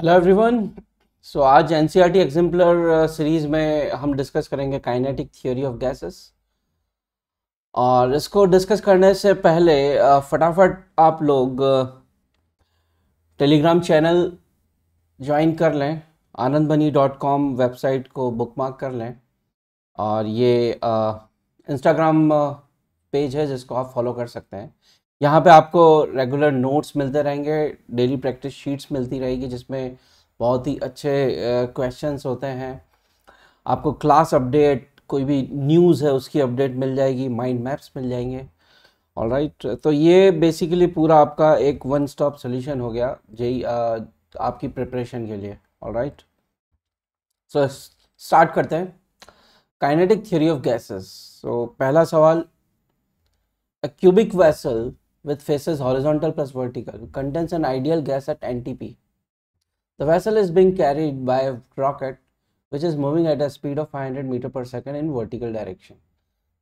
Hello everyone so आज N C R T exemplar series में हम डिस्कस करेंगे काइनेटिक थियोरी ऑफ गैसेस और इसको डिस्कस करने से पहले uh, फटाफट आप लोग टेलीग्राम चैनल ज्वाइन कर लें Anand bunny dot com website को बुक मार्क कर लें और ये इंस्टाग्राम uh, पेज uh, है जिसको आप फॉलो कर सकते हैं यहाँ पे आपको रेगुलर नोट्स मिलते रहेंगे डेली प्रैक्टिस शीट्स मिलती रहेगी जिसमें बहुत ही अच्छे क्वेश्चंस uh, होते हैं आपको क्लास अपडेट कोई भी न्यूज़ है उसकी अपडेट मिल जाएगी माइंड मैप्स मिल जाएंगे ऑल राइट right. तो ये बेसिकली पूरा आपका एक वन स्टॉप सोल्यूशन हो गया जी uh, आपकी प्रिपरेशन के लिए ऑल राइट सो स्टार्ट करते हैं kinetic theory of gases so पहला सवाल cubic cubic with faces horizontal plus vertical contains an ideal gas at NTP. The vessel is being carried by a rocket which is moving at a speed of 500 meter per second in vertical direction.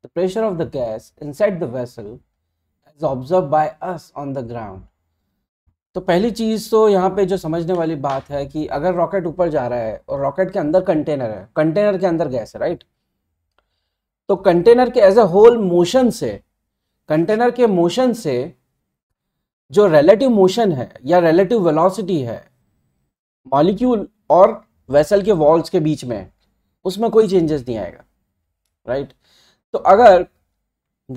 The pressure of the gas inside the vessel is observed by us on the ground. तो पहली चीज़ तो यहाँ पे जो समझने वाली बात है कि अगर रॉकेट ऊपर जा रहा है और रॉकेट के अंदर कंटेनर है कंटेनर के अंदर गैस है राइट तो कंटेनर के एज ए होल मोशन से कंटेनर के मोशन से जो रिलेटिव मोशन है या रिलेटिव वेलोसिटी है मॉलिक्यूल और वेसल के वॉल्स के बीच में उसमें कोई चेंजेस नहीं आएगा राइट तो अगर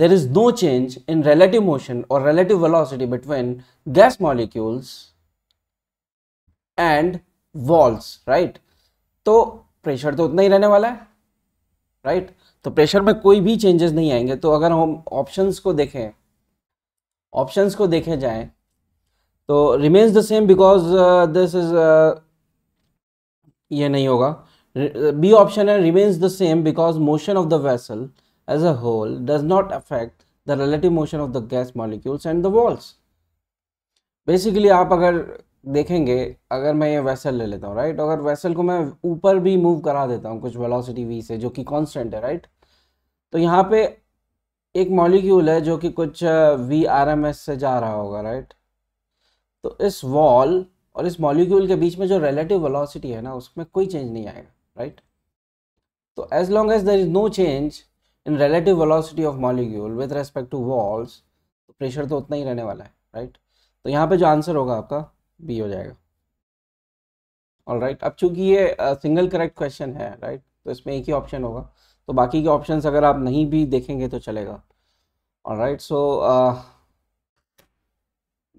there is no change in relative motion और relative velocity between gas molecules and walls right तो प्रेशर तो उतना ही रहने वाला है राइट तो प्रेशर में कोई भी चेंजेस नहीं आएंगे तो अगर हम ऑप्शंस को देखें ऑप्शंस को देखे जाए तो remains the same because this is ये नहीं होगा बी ऑप्शन uh, है remains the same because motion of the vessel as a whole does not affect the relative motion of the gas molecules and the walls basically आप अगर देखेंगे अगर मैं ये वेसल ले लेता हूँ राइट अगर वेसल को मैं ऊपर भी मूव करा देता हूँ कुछ वेलोसिटी वी से जो कि कांस्टेंट है राइट तो यहाँ पे एक मॉलिक्यूल है जो कि कुछ वी आर एम एस से जा रहा होगा राइट तो इस वॉल और इस मॉलिक्यूल के बीच में जो रिलेटिव वेलोसिटी है ना उसमें कोई चेंज नहीं आएगा राइट तो as long as there is no change in relative velocity of molecule with respect to walls pressure तो उतना ही रहने वाला है राइट तो यहाँ पे जो आंसर होगा आपका बी हो जाएगा ऑल राइट अब चूंकि ये सिंगल करेक्ट क्वेश्चन है राइट right? तो इसमें एक ही ऑप्शन होगा तो बाकी के ऑप्शंस अगर आप नहीं भी देखेंगे तो चलेगा ऑल राइट सो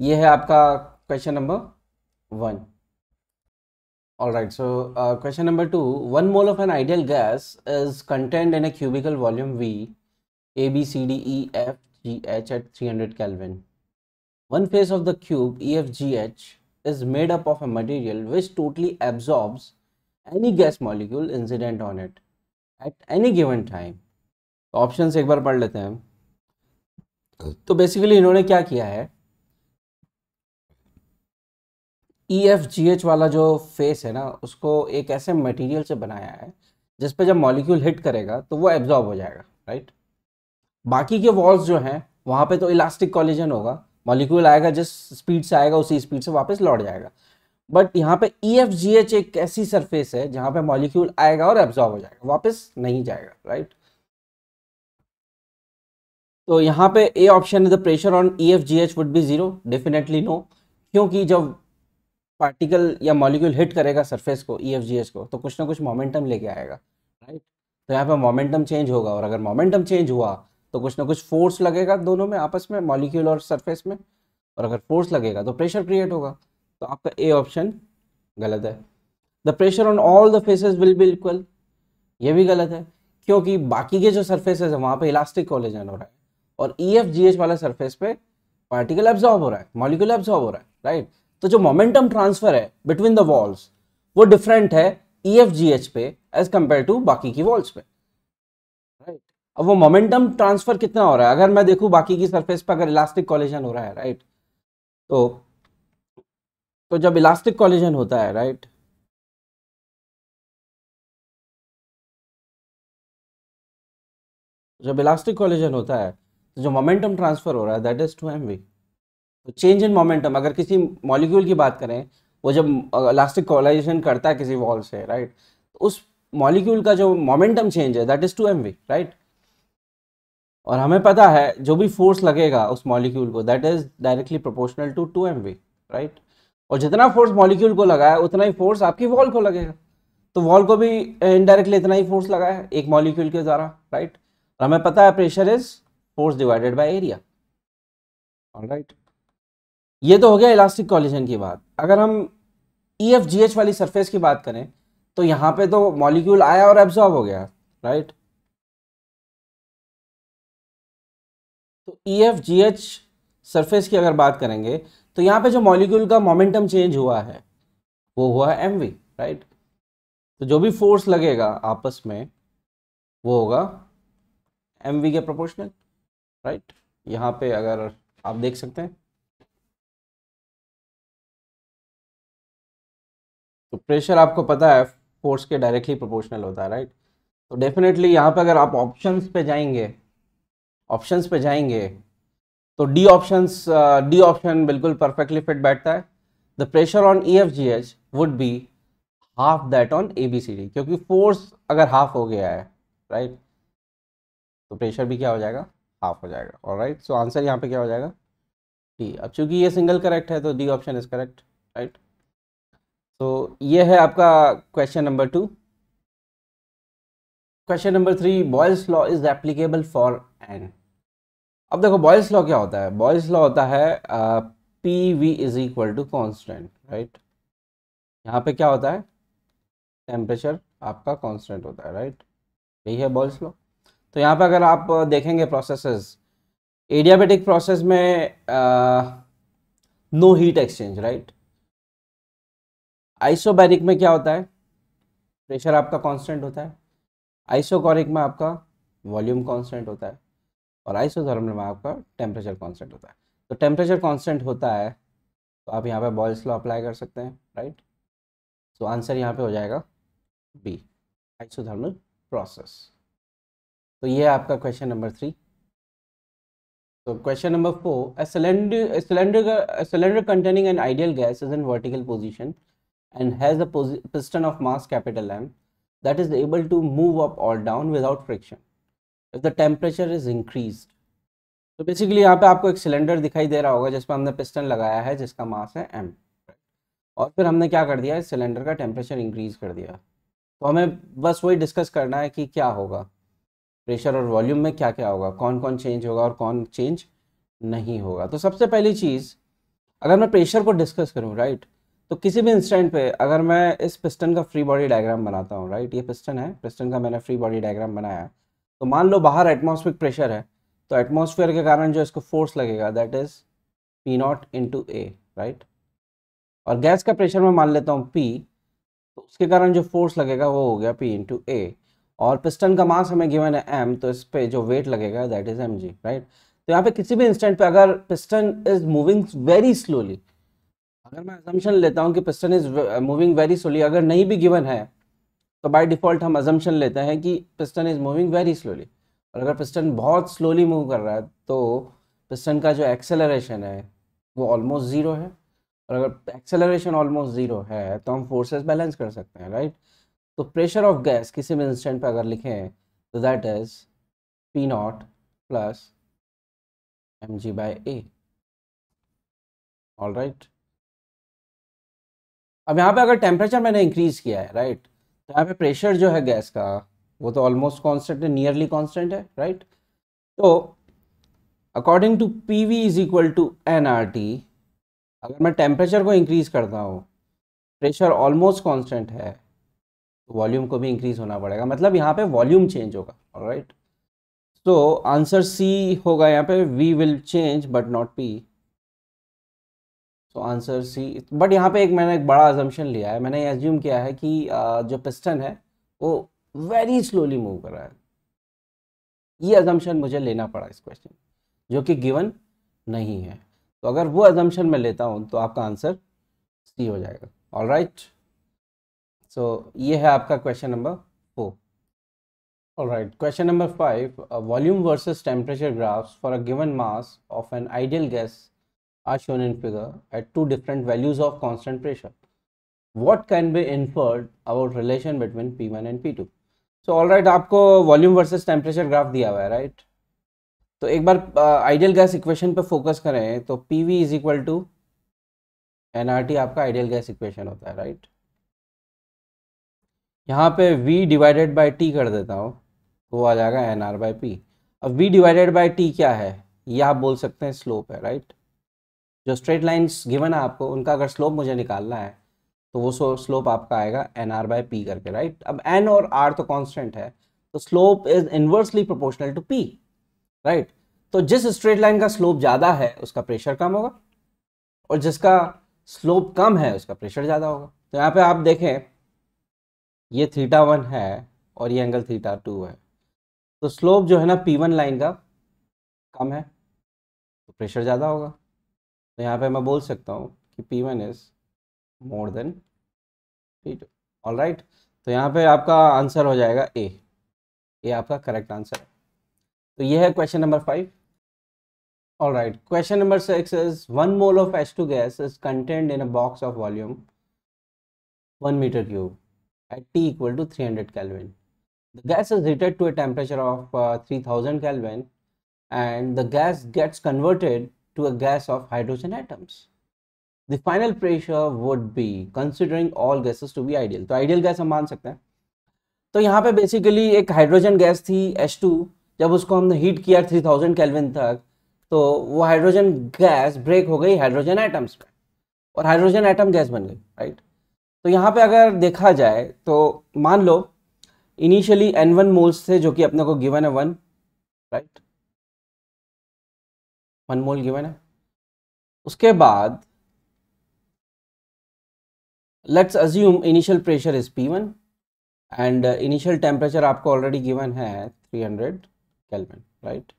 ये है आपका question number one all right so question number two one mole of an ideal gas is content in a cubical volume V A B C D E F G H at three hundred kelvin one face of the cube E F G H is made up of a material which totally absorbs any gas molecule incident on it at any given time. तो option एक बार पढ़ लेते हैं तो basically इन्होंने क्या किया है ई एफ जी एच वाला जो फेस है ना उसको एक ऐसे मटेरियल से बनाया है जिस पर जब मॉलिक्यूल हिट करेगा तो वो एब्जॉर्ब हो जाएगा राइट बाकी के वॉल्स जो हैं वहाँ पे तो इलास्टिक कॉलिजन होगा मॉलिक्यूल आएगा जिस स्पीड से आएगा उसी स्पीड से वापस लौट जाएगा बट यहाँ पे ई एफ जी एच एक ऐसी सरफेस है जहां पे मॉलिक्यूल आएगा और एब्जॉर्व हो जाएगा वापस नहीं जाएगा राइट तो यहाँ पे A option the pressure on E F G H would be zero definitely no क्योंकि जब पार्टिकल या मॉलिक्यूल हिट करेगा सरफेस को ई एफ जी एच को तो कुछ ना कुछ मोमेंटम लेके आएगा राइट तो यहाँ पे मोमेंटम चेंज होगा और अगर मोमेंटम चेंज हुआ तो कुछ ना कुछ फोर्स लगेगा दोनों में आपस में मॉलिक्यूल और सरफेस में और अगर फोर्स लगेगा तो प्रेशर क्रिएट होगा तो आपका ए ऑप्शन गलत है the pressure on all the faces will be equal ये भी गलत है क्योंकि बाकी के जो सरफेसेस है वहाँ पे इलास्टिक कॉलेजन हो रहा है और ई एफ जी एच वाला सर्फेस पे पार्टिकल एब्जॉर्ब हो रहा है मॉलिक्यूल एब्जॉर्ब हो रहा है राइट तो जो मोमेंटम ट्रांसफर है बिटवीन द वॉल्स वो डिफरेंट है ई एफ जी एच पे एज कम्पेयर टू बाकी की वॉल्स पे अब वो मोमेंटम ट्रांसफर कितना हो रहा है अगर मैं देखूं बाकी की सरफेस पर अगर इलास्टिक कॉलेजन हो रहा है राइट तो तो जब इलास्टिक कॉलेजन होता है राइट जब इलास्टिक कॉलेजन होता है तो जो मोमेंटम ट्रांसफर हो रहा है that is two M V तो चेंज इन मोमेंटम अगर किसी मॉलिक्यूल की बात करें वो जब इलास्टिक कॉलेजन करता है किसी वॉल से राइट तो उस मॉलिक्यूल का जो मोमेंटम चेंज है that is two M V right और हमें पता है जो भी फोर्स लगेगा उस मॉलिक्यूल को that is directly proportional to two M right और जितना फोर्स मॉलिक्यूल को लगा है उतना ही फोर्स आपकी वॉल को लगेगा तो वॉल को भी इनडायरेक्टली इतना ही फोर्स लगा है एक मॉलिक्यूल के द्वारा राइट और हमें पता है pressure is force divided by area right ये तो हो गया इलास्टिक कॉलिजन की बात अगर हम ई एफ जी एच वाली सरफेस की बात करें तो यहाँ पे तो मॉलिक्यूल आया और एब्जॉर्ब हो गया राइट तो E F G H surface की अगर बात करेंगे तो यहाँ पे जो मॉलिक्यूल का मोमेंटम चेंज हुआ है वो हुआ है एम वी राइट तो जो भी फोर्स लगेगा आपस में वो होगा एम वी के प्रोपोर्शनल राइट यहाँ पे अगर आप देख सकते हैं तो प्रेशर आपको पता है फोर्स के डायरेक्टली प्रोपोर्शनल होता है राइट तो डेफिनेटली यहाँ पे अगर आप ऑप्शंस पे जाएंगे ऑप्शंस पे जाएंगे तो डी ऑप्शंस डी ऑप्शन बिल्कुल परफेक्टली फिट बैठता है the pressure on E F G H would be half that on A B C D क्योंकि फोर्स अगर हाफ हो गया है राइट right? तो प्रेशर भी क्या हो जाएगा हाफ हो जाएगा और राइट सो आंसर यहाँ पे क्या हो जाएगा डी अब चूंकि ये सिंगल करेक्ट है तो D option is correct right तो ये है आपका question number two question number three Boyle's law is applicable for an अब देखो बॉयल्स लॉ क्या होता है बॉयल्स लॉ होता है P V is equal to constant right यहाँ पे क्या होता है टेम्परेचर आपका कॉन्स्टेंट होता है राइट यही है बॉल्स लॉ तो यहाँ पे अगर आप uh, देखेंगे प्रोसेसेस एडियाबेटिक प्रोसेस में no heat exchange right isobaric में क्या होता है प्रेशर आपका कांस्टेंट होता है आइसोकॉरिक में आपका वॉल्यूम कांस्टेंट होता है और आइसोथर्मल में आपका टेम्परेचर कांस्टेंट होता है तो टेम्परेचर कांस्टेंट होता है तो आप यहाँ पे बॉयल्स लॉ अप्लाई कर सकते हैं राइट सो तो आंसर यहाँ पे हो जाएगा बी आइसोथर्मल प्रोसेस तो ये आपका क्वेश्चन नंबर थ्री तो question number four cylinder cylinder containing an ideal gas is in vertical position and has piston of mass capital M that is able to move up or down without friction if the temperature is increased तो basically यहाँ aapko आपको एक cylinder दिखाई दे रहा होगा pe हमने piston लगाया है जिसका मास है एम और फिर हमने क्या कर दिया इस सिलेंडर का टेम्परेचर इंक्रीज कर दिया तो हमें बस वही डिस्कस करना है कि क्या होगा प्रेशर और वॉल्यूम में क्या क्या होगा कौन कौन चेंज होगा और कौन चेंज नहीं होगा तो सबसे पहली चीज़ अगर मैं प्रेशर को डिस्कस करूँ राइट right? तो किसी भी इंस्टेंट पे अगर मैं इस पिस्टन का फ्री बॉडी डायग्राम बनाता हूँ राइट ये पिस्टन है पिस्टन का मैंने फ्री बॉडी डायग्राम बनाया तो मान लो बाहर एटमोस्फिक प्रेशर है तो एटमोसफियर के कारण जो इसको फोर्स लगेगा that is P not into A right और गैस का प्रेशर मैं मान लेता हूँ पी तो उसके कारण जो फोर्स लगेगा वो हो गया पी इंटू ए और पिस्टन का मास हमें गिवन है एम तो इस पर जो वेट लगेगा that is M G right तो यहाँ पे किसी भी इंस्टेंट पे अगर piston is moving very slowly अगर मैं अजम्पन लेता हूँ कि piston is moving very slowly अगर नहीं भी गिवन है तो बाय डिफ़ॉल्ट हम अजम्पन लेते हैं कि piston is moving very slowly और अगर पिस्टन बहुत स्लोली मूव कर रहा है तो पिस्टन का जो एक्सेलरेशन है वो ऑलमोस्ट ज़ीरो है और अगर एक्सेलरेशन ऑलमोस्ट ज़ीरो है तो हम फोर्सेस बैलेंस कर सकते हैं राइट तो प्रेशर ऑफ गैस किसी भी इंस्टेंट पर अगर लिखें तो that is P naught plus M G by A all right अब यहाँ पे अगर टेम्परेचर मैंने इंक्रीज किया है राइट तो यहाँ पे प्रेशर जो है गैस का वो तो ऑलमोस्ट कॉन्स्टेंट है नियरली कॉन्स्टेंट है राइट तो according to P V is equal to N R T अगर मैं टेम्परेचर को इंक्रीज करता हूँ प्रेशर ऑलमोस्ट कॉन्स्टेंट है तो वॉल्यूम को भी इंक्रीज होना पड़ेगा मतलब यहाँ पे वॉल्यूम चेंज होगा राइट तो आंसर सी होगा यहाँ पे V will change but not P so answer C but यहाँ पे एक मैंने एक बड़ा एजम्पन लिया है मैंने एज्यूम किया है कि जो पिस्टन है वो वेरी स्लोली मूव कर रहा है ये एजम्पन मुझे लेना पड़ा इस क्वेश्चन जो कि गिवन नहीं है तो अगर वो एजम्पन मैं लेता हूँ तो आपका आंसर सी हो जाएगा ऑल राइट सो ये है आपका question number four all right question number five volume versus temperature graphs for a given mass of an ideal gas are shown in figure at two different values of constant pressure. What can be inferred about relation between P1 and P2? So all right, aapko volume versus temperature graph diya hua hai right तो एक बार ideal gas equation पे focus करें तो P V is equal to N R T आपका ideal gas equation होता है right यहाँ पे V डिवाइडेड बाय t कर देता हूँ वो आ जाएगा एन आर बाई पी अब V डिवाइडेड बाय t क्या है यह आप बोल सकते हैं स्लोप है राइट जो स्ट्रेट लाइन्स गिवन है आपको उनका अगर स्लोप मुझे निकालना है तो वो स्लोप आपका आएगा एन आर बाय पी करके राइट अब एन और आर तो कॉन्स्टेंट है तो slope is inversely proportional to P right तो जिस स्ट्रेट लाइन का स्लोप ज़्यादा है उसका प्रेशर कम होगा और जिसका स्लोप कम है उसका प्रेशर ज़्यादा होगा तो यहाँ पे आप देखें ये थीटा वन है और ये एंगल थीटा टू है तो स्लोप जो है ना पी वन लाइन का कम है तो प्रेशर ज़्यादा होगा तो यहाँ पे मैं बोल सकता हूँ कि P one is more than P two all right तो यहाँ पे आपका आंसर हो जाएगा ए ये आपका करेक्ट आंसर है तो ये है question number five all right question number six is one mole of H two gas is content in a box of volume one metre cube at T equal to three hundred kelvin the gas is heated to a temperature of three thousand kelvin and the gas gets converted to a gas of hydrogen atoms. The final pressure would be considering all gases to be ideal. तो ideal gas हम मान सकते हैं तो यहाँ पे basically एक hydrogen gas थी H2 जब उसको हमने heat किया 3000 केल्विन तक तो वो हाइड्रोजन गैस ब्रेक हो गई हाइड्रोजन एटम्स में और हाइड्रोजन एटम गैस बन गई राइट तो यहाँ पे अगर देखा जाए तो मान लो इनिशियली एन वन मोल्स थे जो कि अपने को गिवन है one right one mole given है उसके बाद let's assume initial pressure is P one and initial temperature आपको ऑलरेडी गिवन है 300 हंड्रेड कैलविन राइट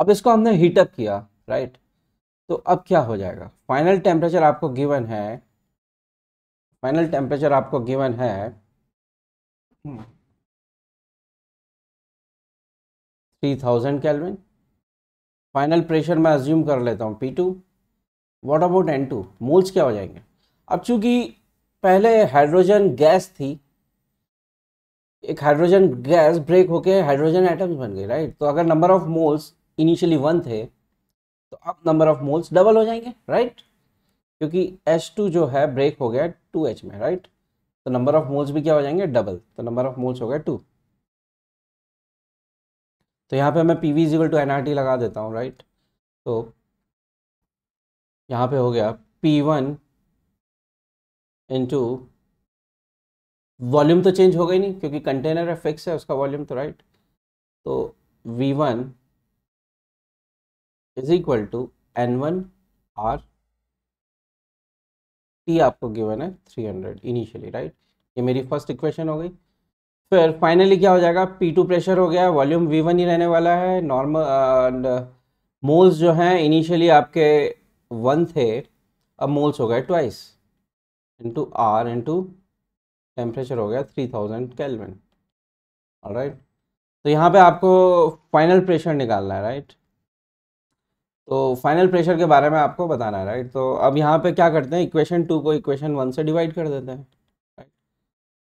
अब इसको हमने हीटअप किया राइट right? तो अब क्या हो जाएगा फाइनल टेम्परेचर आपको गिवन है फाइनल टेम्परेचर आपको गिवन है three thousand kelvin final pressure मैं अज्यूम कर लेता हूँ P two what about N two moles क्या हो जाएंगे अब चूंकि पहले हाइड्रोजन गैस थी एक हाइड्रोजन गैस ब्रेक होके हाइड्रोजन एटम्स बन गए राइट तो अगर number of moles initially one थे तो अब नंबर ऑफ मोल्स डबल हो जाएंगे राइट क्योंकि एच टू जो है ब्रेक हो गया टू एच में राइट तो नंबर ऑफ मोल्स भी क्या हो जाएंगे डबल तो नंबर ऑफ मोल्स हो गया टू तो यहाँ पे मैं P V is equal to N R T लगा देता हूँ राइट तो यहाँ पे हो गया पी वन इंटू वॉल्यूम तो चेंज हो गई नहीं क्योंकि कंटेनर है फिक्स है उसका वॉल्यूम तो राइट तो V one is equal to N one R T आपको गिवन है थ्री हंड्रेड इनिशियली राइट ये मेरी फर्स्ट इक्वेशन हो गई फिर तो फाइनली क्या हो जाएगा पी टू प्रेशर हो गया वॉल्यूम वी वन ही रहने वाला है नॉर्मल मोल्स जो हैं इनिशियली आपके वन थे अब मोल्स हो गए twice into R into temperature हो गया थ्री थाउजेंड कैलविन राइट तो यहाँ पे आपको फाइनल प्रेशर निकालना है राइट तो फाइनल प्रेशर के बारे में आपको बताना है राइट तो अब यहाँ पे क्या करते हैं इक्वेशन टू को इक्वेशन वन से डिवाइड कर देते हैं राइट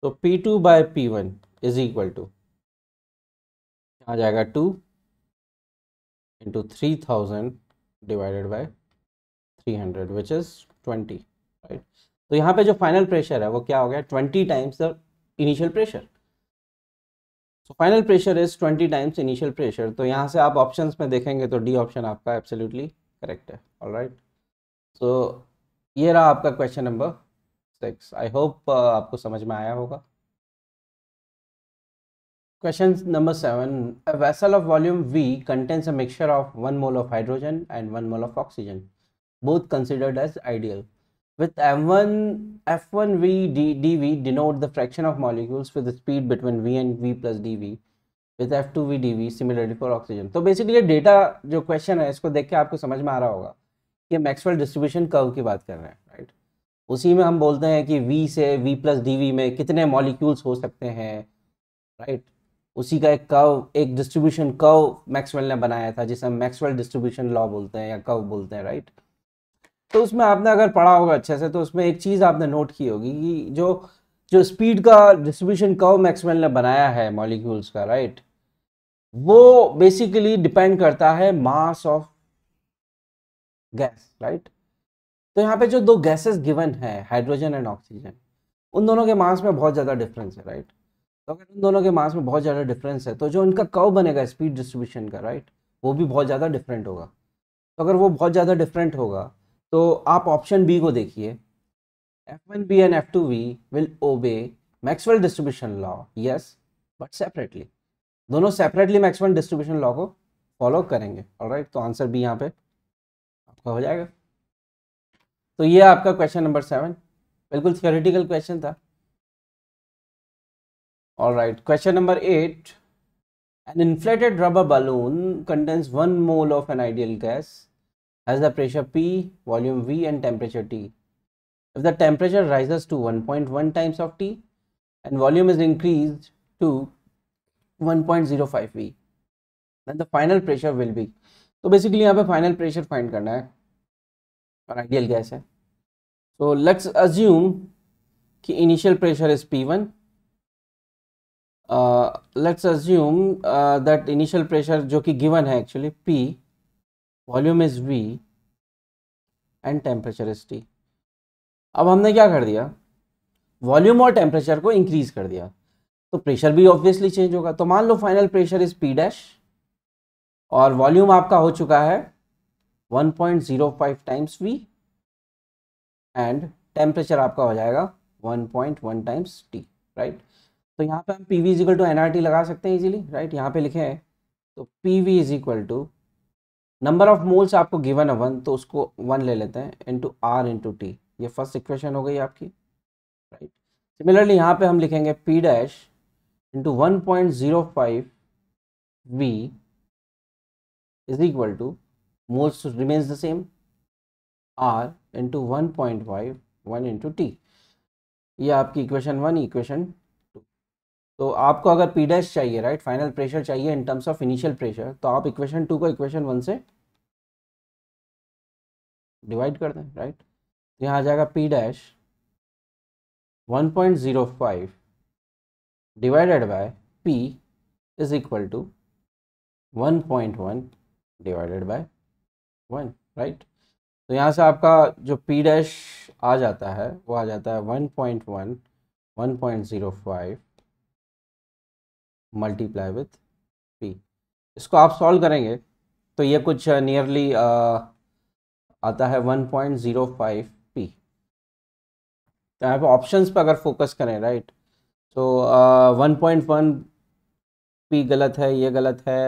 तो P two by P one is equal to आ जाएगा two into three thousand divided by three hundred which is twenty right तो यहाँ पे जो फाइनल प्रेशर है वो क्या हो गया twenty times the initial pressure so final pressure is twenty times initial pressure तो यहाँ से आप ऑप्शन में देखेंगे तो डी ऑप्शन आपका एब्सोल्युटली करेक्ट है ऑल राइट सो ये रहा आपका question number six I hope आपको समझ में आया होगा question number seven a vessel of volume V contains a mixture of one mole of hydrogen and one mole of oxygen both considered as ideal with M one F one V D D V denote the fraction of molecules with speed between V and V plus D V with F two V D V similarly for oxygen तो basically data जो question है इसको देख के आपको समझ में आ रहा होगा कि मैक्सवेल डिस्ट्रीब्यूशन कर्व की बात कर रहे हैं राइट उसी में हम बोलते हैं कि वी से वी प्लस डी वी में कितने मॉलिक्यूल्स हो सकते हैं राइट उसी का एक कव एक डिस्ट्रीब्यूशन कव मैक्सवेल ने बनाया था जिसे हम मैक्सवेल डिस्ट्रीब्यूशन लॉ बोलते हैं या कव बोलते हैं राइट तो उसमें आपने अगर पढ़ा होगा अच्छे से तो उसमें एक चीज़ आपने नोट की होगी कि जो जो स्पीड का डिस्ट्रीब्यूशन कव मैक्सवेल ने बनाया है मॉलिक्यूल्स का राइट वो बेसिकली डिपेंड करता है मास ऑफ गैस राइट तो यहाँ पे जो दो गैसेस गिवन है हाइड्रोजन एंड ऑक्सीजन उन दोनों के मास में बहुत ज़्यादा डिफरेंस है राइट तो अगर उन दोनों के मास में बहुत ज़्यादा डिफरेंस है तो जो इनका कव बनेगा स्पीड डिस्ट्रीब्यूशन का राइट वो भी बहुत ज़्यादा डिफरेंट होगा तो अगर वो बहुत ज़्यादा डिफरेंट होगा तो आप ऑप्शन बी को देखिए F one B and F two V will obey Maxwell distribution law yes but separately दोनों सेपरेटली मैक्सवेल डिस्ट्रीब्यूशन लॉ को फॉलो करेंगे और राइट तो आंसर भी यहाँ पे आपका हो जाएगा तो ये आपका क्वेश्चन नंबर सेवन बिल्कुल थियोरिटिकल क्वेश्चन था All right, question number eight. An inflated rubber balloon contains one mole of an ideal gas, has the pressure P, volume V and temperature T. If the temperature rises to 1.1 times of T and volume is increased to 1.05 V, then the final pressure will be. So basically have a final pressure find करना है ideal gas So let's assume कि initial pressure is P1 let's assume that initial pressure जो कि given है actually P volume is V and temperature is T अब हमने क्या कर दिया वॉल्यूम और टेम्परेचर को इंक्रीज कर दिया तो प्रेशर भी ऑब्वियसली चेंज होगा तो मान लो final pressure is P dash और वॉल्यूम आपका हो चुका है 1.05 टाइम्स वी एंड टेम्परेचर आपका हो जाएगा 1.1 टाइम्स टी राइट तो यहाँ पे हम P V is equal to N R T लगा सकते हैं इजीली राइट यहाँ पे लिखे हैं तो P V is equal to number of moles आपको गिवन है वन तो उसको वन ले लेते हैं इंटू आर इंटू टी ये फर्स्ट इक्वेशन हो गई आपकी राइट सिमिलरली यहाँ पे हम लिखेंगे P dash into one point zero five V is equal to moles remains the same R into one point five one into T ये आपकी इक्वेशन वन इक्वेशन तो आपको अगर पी डैश चाहिए राइट फाइनल प्रेशर चाहिए in terms of initial pressure तो आप equation two को इक्वेशन वन से डिवाइड कर दें राइट तो यहाँ आ जाएगा P dash one point zero five divided by P is equal to one point one divided by one right तो यहाँ से आपका जो पी डैश आ जाता है वो आ जाता है one point one one point zero five multiply with P इसको आप सॉल्व करेंगे तो ये कुछ नियरली uh, uh, आता है one point zero five P तो यहाँ पे पर अगर फोकस करें राइट तो वन पॉइंट वन पी गलत है ये गलत है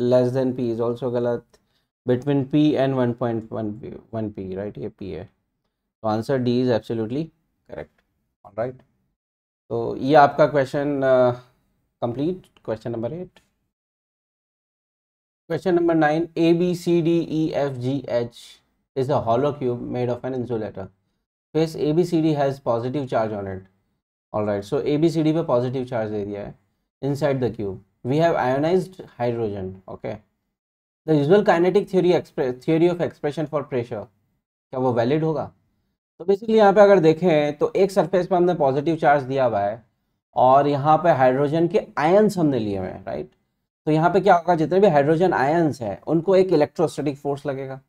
less than P is also गलत between P and one point one P one P right ये पी है तो answer D is absolutely correct right तो ये आपका क्वेश्चन complete question number eight question number nine A B C D E F G H is a hollow cube made of an insulator face A B C D has positive charge on it all right so A B C D पर positive charge दे दिया है inside the cube we have ionize hydrogen okay the usual kinetic theory theory of expression for pressure क्या वो valid होगा तो basically यहाँ पे अगर देखें तो एक सरफेस पर हमने पॉजिटिव चार्ज दिया हुआ है और यहाँ पे हाइड्रोजन के आयन्स हमने लिए हुए हैं राइट तो यहाँ पे क्या होगा जितने भी हाइड्रोजन आयन्स हैं उनको एक इलेक्ट्रोस्टेटिक फोर्स लगेगा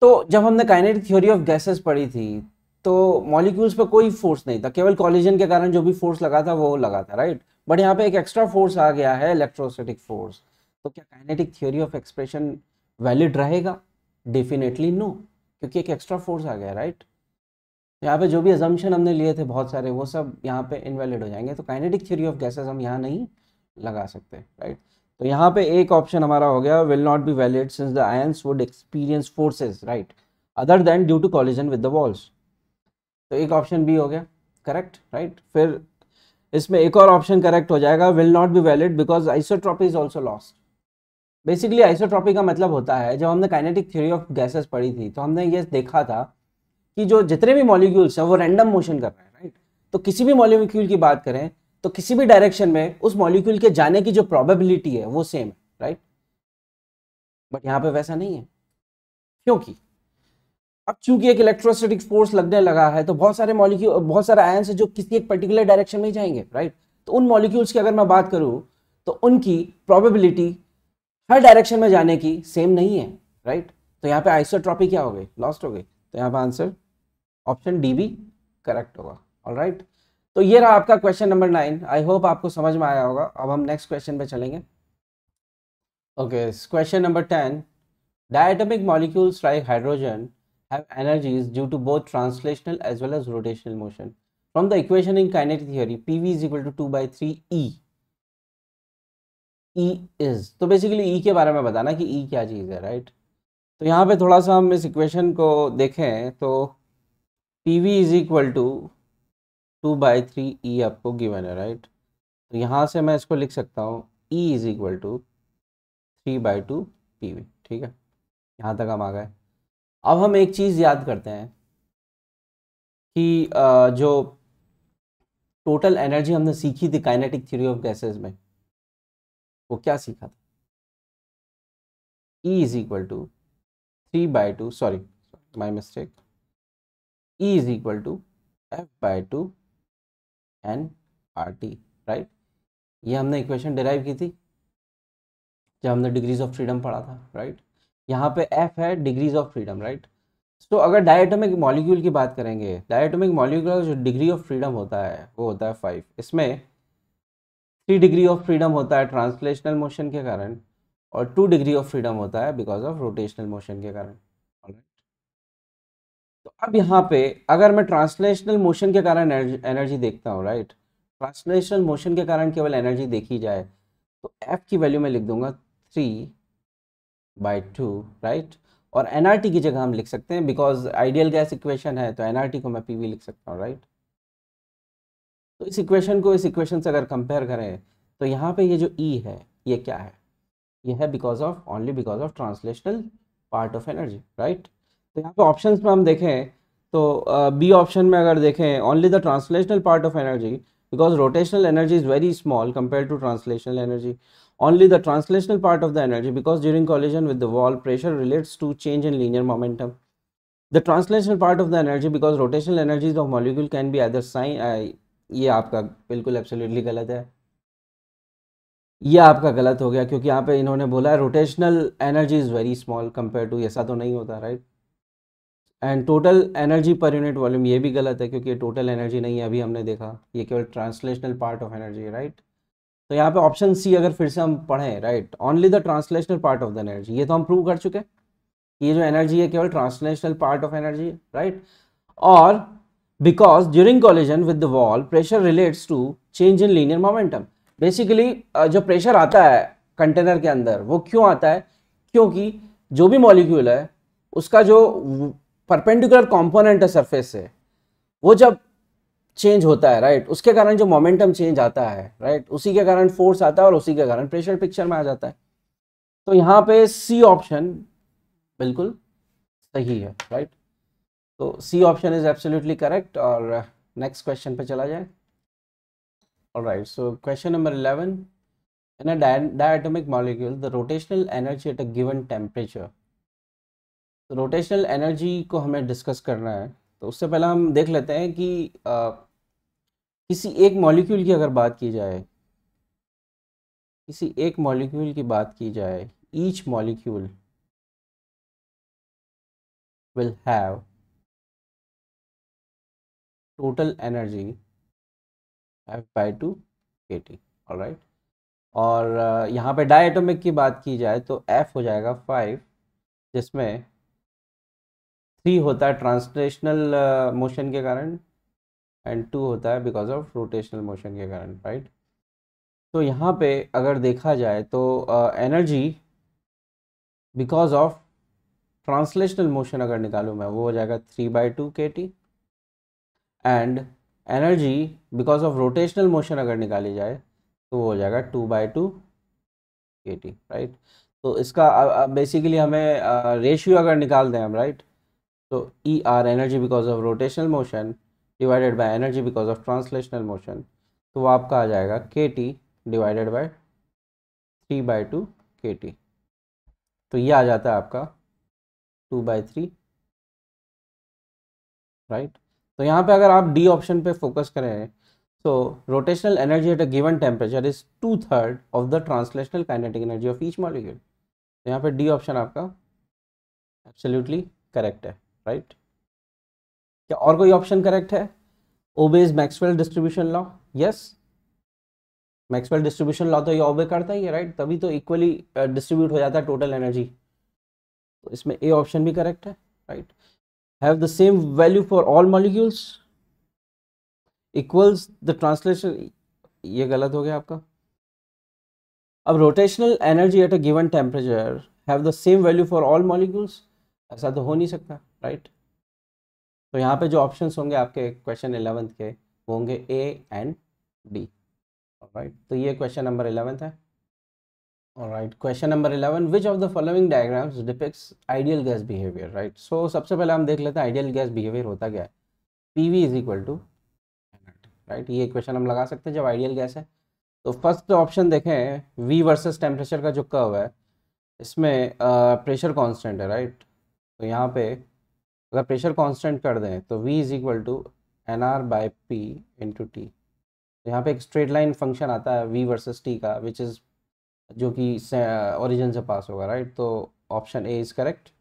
तो जब हमने काइनेटिक थ्योरी ऑफ गैसेस पढ़ी थी तो मॉलिक्यूल्स पे कोई फोर्स नहीं था केवल कॉलिजन के कारण जो भी फोर्स लगा था वो लगा था राइट बट यहाँ पे एक एक्स्ट्रा फोर्स आ गया है इलेक्ट्रोस्टेटिक फोर्स तो क्या kinetic theory of expression valid रहेगा डेफिनेटली नो क्योंकि एक एक्स्ट्रा फोर्स आ गया राइट यहाँ पे जो भी एजम्पन हमने लिए थे बहुत सारे वो सब यहाँ पे इनवैलिड हो जाएंगे तो काइनेटिक थ्योरी ऑफ गैसेस हम यहाँ नहीं लगा सकते राइट तो यहाँ पे एक ऑप्शन हमारा हो गया will not be valid since the ions would experience forces right other than due to collision with the walls तो एक ऑप्शन बी हो गया करेक्ट राइट right? फिर इसमें एक और ऑप्शन करेक्ट हो जाएगा will not be valid because isotropy is also lost basically isotropy का मतलब होता है जब हमने काइनेटिक थ्योरी ऑफ गैसेज पढ़ी थी तो हमने ये देखा था कि जो जितने भी मॉलिक्यूल्स हैं वो रैंडम मोशन कर रहे हैं राइट तो किसी भी मॉलिक्यूल की बात करें तो किसी भी डायरेक्शन में उस मॉलिक्यूल के जाने की जो प्रोबेबिलिटी है वो सेम है राइट बट यहाँ पे वैसा नहीं है क्योंकि अब चूंकि एक इलेक्ट्रोस्टेटिक फोर्स लगने लगा है तो बहुत सारे मॉलिक्यूल बहुत सारे आयन है जो किसी एक पर्टिकुलर डायरेक्शन में जाएंगे राइट तो उन मॉलिक्यूल्स की अगर मैं बात करूँ तो उनकी प्रोबेबिलिटी हर डायरेक्शन में जाने की सेम नहीं है राइट तो यहाँ पे आइसोट्रॉपी क्या हो गई लॉस्ट हो गई तो यहाँ पर आंसर ऑप्शन डी भी करेक्ट होगा ऑल राइट तो ये रहा आपका question number nine I hope आपको समझ में आया होगा अब हम नेक्स्ट क्वेश्चन पे चलेंगे okay question number ten diatomic molecules like hydrogen energies due to both translational as well as rotational motion from the equation in kinetic theory P V is equal to two by three E E is तो basically E के बारे में बताना कि E क्या चीज़ है right right? तो यहाँ पे थोड़ा सा हम इस इक्वेशन को देखें तो P V is equal to two by three E आपको गिवन है राइट तो यहाँ से मैं इसको लिख सकता हूँ E is equal to three by two P V ठीक है यहाँ तक हम आ गए अब हम एक चीज़ याद करते हैं कि जो टोटल एनर्जी हमने सीखी थी काइनेटिक थ्योरी ऑफ गैसेस में वो क्या सीखा था E is equal to three by two sorry my mistake E is equal to F by two N R T right ये हमने इक्वेशन डिराइव की थी जब हमने डिग्रीज ऑफ फ्रीडम पढ़ा था राइट right? यहाँ पे F है degrees of freedom right so अगर डायटोमिक मॉलिक्यूल की बात करेंगे डायटोमिक मॉलिक्यूल का जो डिग्री ऑफ फ्रीडम होता है वो होता है फाइव इसमें थ्री डिग्री ऑफ फ्रीडम होता है ट्रांसलेशनल मोशन के कारण और टू डिग्री ऑफ फ्रीडम होता है बिकॉज ऑफ रोटेशनल मोशन के कारण अब यहाँ पे अगर मैं ट्रांसलेशनल मोशन के कारण एनर्जी देखता हूँ राइट ट्रांसलेशनल मोशन के कारण केवल एनर्जी देखी जाए तो एफ की वैल्यू मैं लिख दूंगा थ्री बाई टू राइट और एनआरटी की जगह हम लिख सकते हैं बिकॉज आइडियल गैस इक्वेशन है तो एनआरटी को मैं वी लिख सकता हूँ राइट तो इस इक्वेशन को इस इक्वेशन से अगर कंपेयर करें तो यहाँ पे ये जो ई e है ये क्या है ये है because of only because of translational part of energy right तो यहाँ पे ऑप्शन में हम देखें तो बी ऑप्शन में अगर देखें only the translational part of energy because rotational energy is very small compare to translational energy only the translational part of the energy because during collision with the wall pressure relates to change in linear momentum the translational part of the energy because rotational energies of molecule can be other sign ये आपका बिल्कुल absolutely गलत है ये आपका गलत हो गया क्योंकि यहाँ पे इन्होंने बोला है rotational energy is very small compare to ऐसा तो नहीं होता right right? And total energy per unit volume ये भी गलत है क्योंकि टोटल एनर्जी नहीं है अभी हमने देखा ये केवल translational part of energy right तो यहाँ पे ऑप्शन सी अगर फिर से हम पढ़ें right only the translational part of the energy ये तो हम प्रूव कर चुके हैं ये जो एनर्जी है केवल translational part of energy right और because during collision with the wall pressure relates to change in linear momentum basically जो प्रेशर आता है कंटेनर के अंदर वो क्यों आता है क्योंकि जो भी मॉलिक्यूल है उसका जो परपेंडिकुलर कॉम्पोनेंट है सरफेस से वो जब चेंज होता है राइट उसके कारण जो मोमेंटम चेंज आता है राइट उसी के कारण फोर्स आता है और उसी के कारण प्रेशर पिक्चर में आ जाता है तो यहाँ पे सी ऑप्शन बिल्कुल सही है राइट तो C option is absolutely correct और नेक्स्ट क्वेश्चन पे चला जाए right so question number eleven in a diatomic molecule the rotational energy at a given temperature तो रोटेशनल एनर्जी को हमें डिस्कस करना है तो उससे पहले हम देख लेते हैं कि आ, किसी एक मॉलिक्यूल की अगर बात की जाए किसी एक मॉलिक्यूल की बात की जाए each molecule will have total energy F by 2 kT alright और यहाँ पे डाई एटोमिक की बात की जाए तो एफ हो जाएगा फाइव जिसमें थ्री होता है ट्रांसलेशनल मोशन के कारण एंड टू होता है बिकॉज ऑफ रोटेशनल मोशन के कारण राइट तो यहाँ पे अगर देखा जाए तो energy because of translational motion अगर निकालूँ मैं वो हो जाएगा three by two K T and energy because of rotational motion अगर निकाली जाए तो वो हो जाएगा two by two K T right तो इसका बेसिकली हमें रेशियो अगर निकाल दें हम right So E e R energy because of rotational motion divided by energy because of translational motion. तो वो आपका आ जाएगा K T divided by three by two K T तो ये आ जाता है आपका टू बाई थ्री राइट तो यहाँ पे अगर आप डी ऑप्शन पे फोकस करें तो rotational energy at a given temperature is two third of the translational kinetic energy of each molecule तो यहाँ पे डी ऑप्शन आपका एब्सोल्युटली करेक्ट है राइट क्या और कोई ऑप्शन करेक्ट है obeys Maxwell distribution law yes Maxwell distribution law तो ये ऑबे करता ही है राइट right? तभी तो इक्वली डिस्ट्रीब्यूट हो जाता है टोटल एनर्जी तो इसमें ए ऑप्शन भी करेक्ट है right have the same value for all molecules equals the translation ये गलत हो गया आपका अब rotational energy at a given temperature have the same value for all molecules ऐसा तो हो नहीं सकता राइट तो यहाँ पे जो ऑप्शंस होंगे आपके क्वेश्चन एलेवेंथ के वो होंगे ए एंड डी राइट तो ये क्वेश्चन नंबर एलेवेंथ है right question number eleven which of the following diagrams depicts ideal gas behaviour right so सबसे पहले हम देख लेते हैं आइडियल गैस बिहेवियर होता क्या है P V is equal to right ये क्वेश्चन हम लगा सकते हैं जब आइडियल गैस है तो फर्स्ट ऑप्शन तो देखें वी वर्सेस टेम्परेचर का जो कर्व है इसमें प्रेशर uh, कांस्टेंट है राइट right? तो यहाँ पे अगर प्रेशर कांस्टेंट कर दें तो V is equal to N R by P into T यहाँ पे एक स्ट्रेट लाइन फंक्शन आता है V वर्सेस T का विच इज़ जो कि ओरिजिन से पास होगा राइट तो option A is correct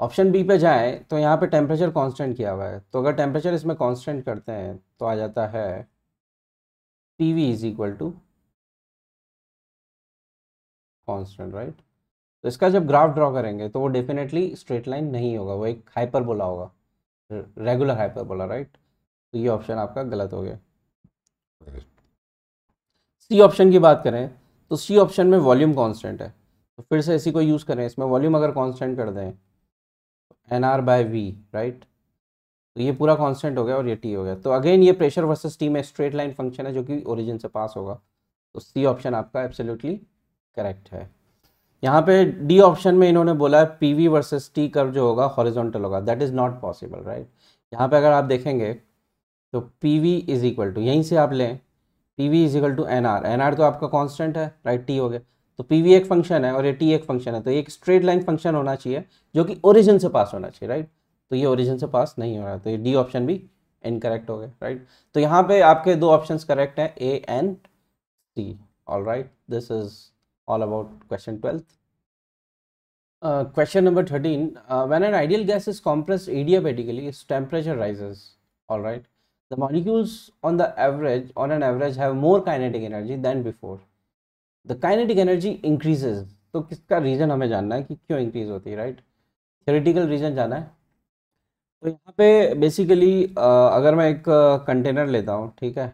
option B पे जाए तो यहाँ पे टेम्परेचर कांस्टेंट किया हुआ है तो अगर टेम्परेचर इसमें कांस्टेंट करते हैं तो आ जाता है T V is equal to constant right तो इसका जब ग्राफ ड्रॉ करेंगे तो वो डेफिनेटली स्ट्रेट लाइन नहीं होगा वो एक बोला होगा रेगुलर बोला राइट तो ये ऑप्शन आपका गलत हो गया सी ऑप्शन की बात करें तो सी ऑप्शन में वॉल्यूम कांस्टेंट है तो फिर से इसी को यूज़ करें इसमें वॉल्यूम अगर कांस्टेंट कर दें N R by V right तो ये पूरा कांस्टेंट हो गया और ये टी हो गया तो अगेन ये प्रेशर वर्सेस टी में स्ट्रेट लाइन फंक्शन है जो कि ओरिजिन से पास होगा तो सी ऑप्शन आपका एब्सोल्युटली करेक्ट है यहाँ पे डी ऑप्शन में इन्होंने बोला है P V versus T curve जो होगा हॉरिजॉन्टल होगा that is not possible right यहाँ पे अगर आप देखेंगे तो P V is equal to यहीं से आप लें P V is equal to N R N R तो आपका कॉन्स्टेंट है राइट टी हो गया तो पी वी एक फंक्शन है और ये टी एक फंक्शन है तो एक स्ट्रेट लाइन फंक्शन होना चाहिए जो कि ओरिजिन से पास होना चाहिए राइट तो ये ओरिजिन से पास नहीं हो रहा तो ये डी ऑप्शन भी इनकरेक्ट हो गया राइट तो यहाँ पे आपके दो ऑप्शंस करेक्ट हैं A and C all right this is all about question 12. Uh, question number 13. Uh, when an ideal gas is compressed adiabatically, its temperature rises. All right. The molecules on the average, on an average, have more kinetic energy than before. The kinetic energy increases. तो किसका reason हमें जानना है कि क्यों increase होती है right theoretical reason जाना है तो यहाँ पे बेसिकली अगर मैं एक कंटेनर लेता हूँ ठीक है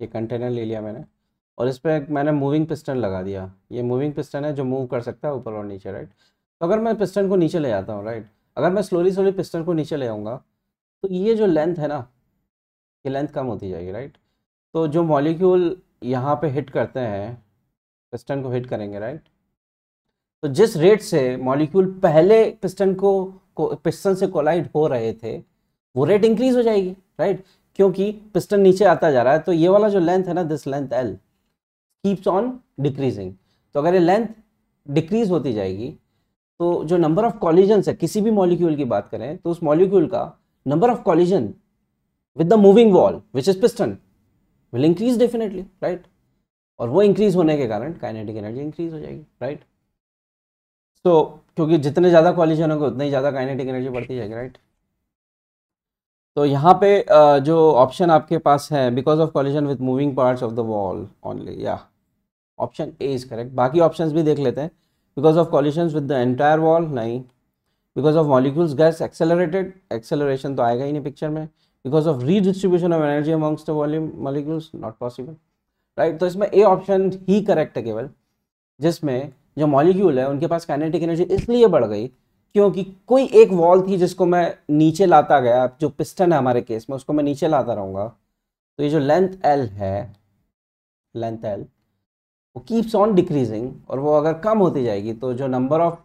ये कंटेनर ले लिया मैंने और इस पर मैंने मूविंग पिस्टन लगा दिया ये मूविंग पिस्टन है जो मूव कर सकता है ऊपर और नीचे राइट तो अगर मैं पिस्टन को नीचे ले जाता हूँ राइट अगर मैं स्लोली स्लोली पिस्टन को नीचे ले आऊँगा तो ये जो लेंथ है ना ये लेंथ कम होती जाएगी राइट तो जो मॉलिक्यूल यहाँ पे हिट करते हैं पिस्टन को हिट करेंगे राइट तो जिस रेट से मॉलिक्यूल पहले पिस्टन को, को पिस्टन से कोलाइड हो रहे थे वो रेट इंक्रीज हो जाएगी राइट क्योंकि पिस्टन नीचे आता जा रहा है तो ये वाला जो लेंथ है ना this length L keeps on decreasing तो अगर ये लेंथ डिक्रीज होती जाएगी तो जो नंबर ऑफ कॉलिजन है किसी भी मॉलिक्यूल की बात करें तो उस मॉलिक्यूल का number of collision with the moving wall which is piston will increase definitely right और वो इंक्रीज होने के कारण काइनेटिक एनर्जी इंक्रीज हो जाएगी राइट right? तो क्योंकि जितने ज़्यादा कॉलिजन होंगे उतनी ज़्यादा काइनेटिक एनर्जी बढ़ती जाएगी राइट तो यहाँ पे जो ऑप्शन आपके पास है because of collision with moving parts of the wall only या ऑप्शन ए इज करेक्ट बाकी ऑप्शंस भी देख लेते हैं because of collisions with the entire wall नहीं because of molecules gas accelerated acceleration तो आएगा ही नहीं पिक्चर में because of redistribution of energy amongst the volume molecules not possible right तो इसमें ए ऑप्शन ही करेक्ट है केवल जिसमें जो मॉलिक्यूल है उनके पास कैनेटिक एनर्जी इसलिए बढ़ गई क्योंकि कोई एक वॉल थी जिसको मैं नीचे लाता गया जो पिस्टन है हमारे केस में उसको मैं नीचे लाता रहूँगा तो ये जो लेंथ एल है लेंथ एल वो कीप्स ऑन डिक्रीजिंग और वो अगर कम होती जाएगी तो जो नंबर ऑफ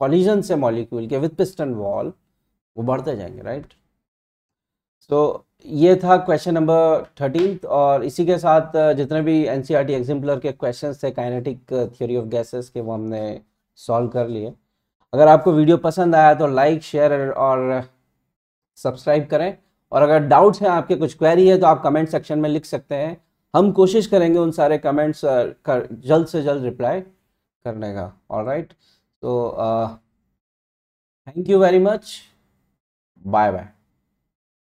कॉलिजन से मॉलिक्यूल के विथ पिस्टन वॉल वो बढ़ते जाएंगे राइट सो so, ये था क्वेश्चन नंबर थर्टीन और इसी के साथ जितने भी N C R T exemplar के क्वेश्चन थे काइनेटिक थियोरी ऑफ गैसेस के वो हमने सॉल्व कर लिए अगर आपको वीडियो पसंद आया तो लाइक शेयर और सब्सक्राइब करें और अगर डाउट्स हैं आपके कुछ क्वेरी है तो आप कमेंट सेक्शन में लिख सकते हैं हम कोशिश करेंगे उन सारे कमेंट्स uh, कर जल्द से जल्द रिप्लाई करने का ऑल राइट तो thank you very much bye bye